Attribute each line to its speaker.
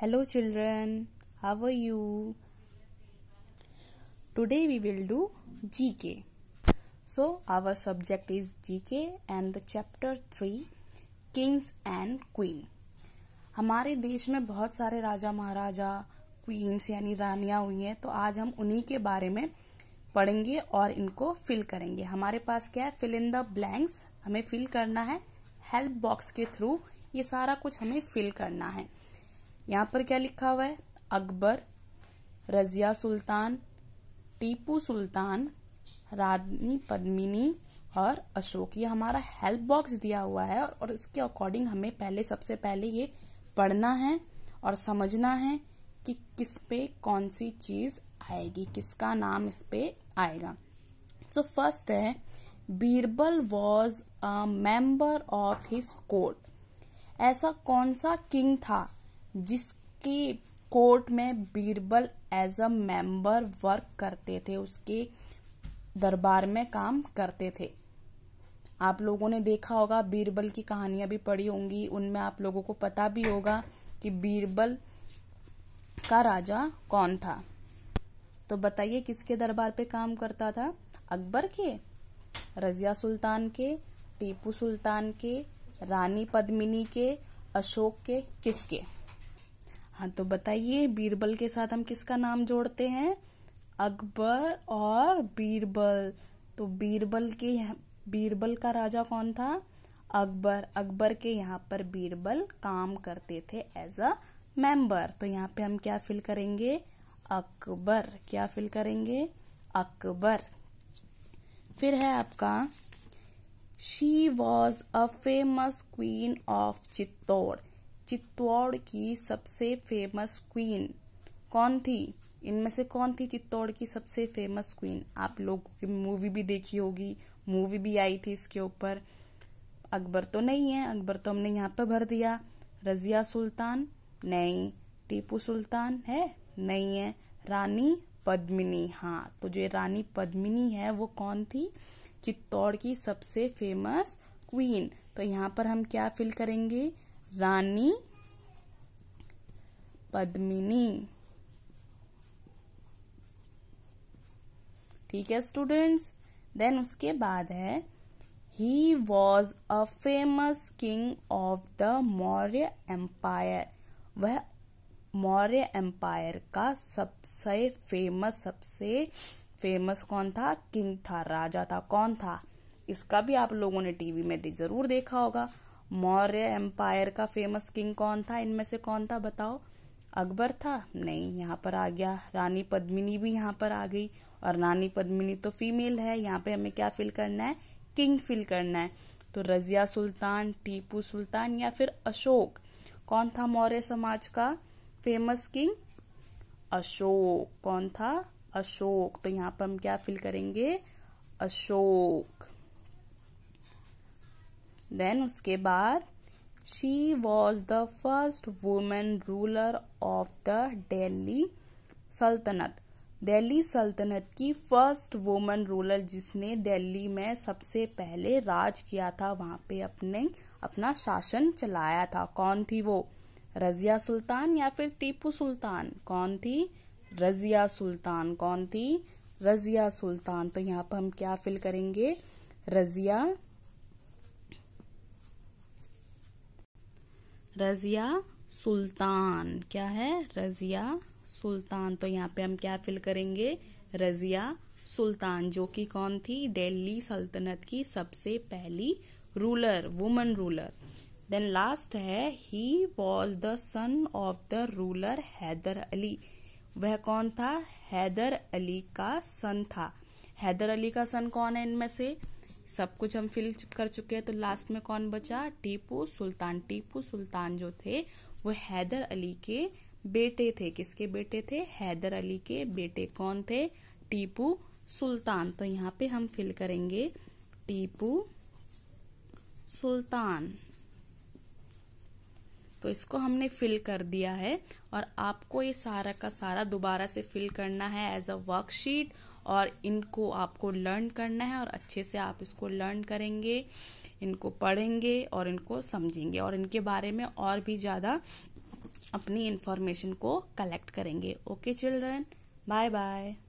Speaker 1: Hello children, how are you? Today we will do GK. So our subject is GK and the chapter 3 Kings and Queen. हमारे देश में बहुत सारे राजा महाराजा queen's यानी रानियां हुई हैं तो आज हम उन्हीं के बारे में पढ़ेंगे और इनको फिल करेंगे हमारे पास क्या है फिल इन द ब्लैंक्स हमें फिल करना है हेल्प बॉक्स के थ्रू ये सारा कुछ हमें फिल करना है यहाँ पर क्या लिखा हुआ है अकबर रजिया सुल्तान टीपू सुल्तान रानी पद्मिनी और अशोक ये हमारा हेल्प बॉक्स दिया हुआ है और इसके अकॉर्डिंग हमें पहले सबसे पहले ये पढ़ना है और समझना है कि किस पे कौन सी चीज आएगी किसका नाम इस पे आएगा सो so फर्स्ट है Birbal was a member of his court ऐसा कौन सा किंग था जिसकी कोर्ट में Birbal as a member work करते थे उसके दरबार में काम करते थे आप लोगों ने देखा होगा बीरबल की कहानियां भी पढ़ी होंगी उनमें आप लोगों को पता भी होगा कि बीरबल का राजा कौन था तो बताइए किसके दरबार पे काम करता था अकबर के रजिया सुल्तान के टीपू सुल्तान के रानी पद्मिनी के अशोक के किसके हाँ तो बताइए बीरबल के साथ हम किसका नाम जोड़ते हैं अकबर और बीरबल तो बीरबल के बीरबल का राजा कौन था अकबर अकबर के यहाँ पर बीरबल काम करते थे एज अ मेंबर तो यहाँ पे हम क्या फिल करेंगे अकबर क्या फिल करेंगे अकबर फिर है आपका she was a famous queen of Chittor Chittor की सबसे फेमस क्वीन कौन थी इनमें से कौन थी चित्तौड़ की सबसे फेमस क्वीन आप लोग की मूवी भी देखी होगी मूवी भी आई थी इसके ऊपर अकबर तो नहीं है अकबर तो हमने यहाँ पे भर दिया रजिया सुल्तान नहीं टीपू सुल्तान है नहीं है रानी पद्मिनी हाँ तो जो रानी पद्मिनी है वो कौन थी चित्तौड़ की सबसे फेमस क्वीन तो यहाँ पर हम क्या फिल करेंगे रानी पद्मिनी ठीक है स्टूडेंट्स देन उसके बाद है he was a famous king of the Maurya empire वह मौर्य एम्पायर का सबसे फेमस सबसे फेमस कौन था किंग था राजा था कौन था इसका भी आप लोगों ने टीवी में जरूर देखा होगा मौर्य एम्पायर का फेमस किंग कौन था इनमें से कौन था बताओ अकबर था नहीं यहाँ पर आ गया रानी पद्मिनी भी यहाँ पर आ गई और रानी पद्मिनी तो फीमेल है यहाँ पे हमें क्या फील करना है किंग फील करना है तो रजिया सुल्तान टीपू सुल्तान या फिर अशोक कौन था मौर्य समाज का फेमस किंग अशोक कौन था अशोक तो यहाँ पर हम क्या फील करेंगे अशोक देन उसके बाद she was the first women ruler of the Delhi Sultanate Delhi सल्तनत की फर्स्ट वुमेन रूलर जिसने दिल्ली में सबसे पहले राज किया था वहां पे अपने अपना शासन चलाया था कौन थी वो रजिया सुल्तान या फिर टीपू सुल्तान कौन थी रजिया सुल्तान कौन थी रजिया सुल्तान तो यहाँ पर हम क्या फिल करेंगे रजिया रजिया सुल्तान क्या है रजिया सुल्तान तो यहाँ पे हम क्या फिल करेंगे रजिया सुल्तान जो कि कौन थी दिल्ली सल्तनत की सबसे पहली ruler woman ruler then last है he was the son of the ruler Hyder Ali वह कौन था हैदर अली का सन था हैदर अली का सन कौन है इनमें से सब कुछ हम फिल कर चुके हैं तो लास्ट में कौन बचा टीपू सुल्तान टीपू सुल्तान जो थे वो हैदर अली के बेटे थे किसके बेटे थे हैदर अली के बेटे कौन थे टीपू सुल्तान तो यहाँ पे हम फिल करेंगे टीपू सुल्तान तो इसको हमने फिल कर दिया है और आपको ये सारा का सारा दोबारा से फिल करना है एज अ वर्कशीट और इनको आपको लर्न करना है और अच्छे से आप इसको लर्न करेंगे इनको पढ़ेंगे और इनको समझेंगे और इनके बारे में और भी ज़्यादा अपनी इन्फॉर्मेशन को कलेक्ट करेंगे ओके चिल्ड्रन बाय बाय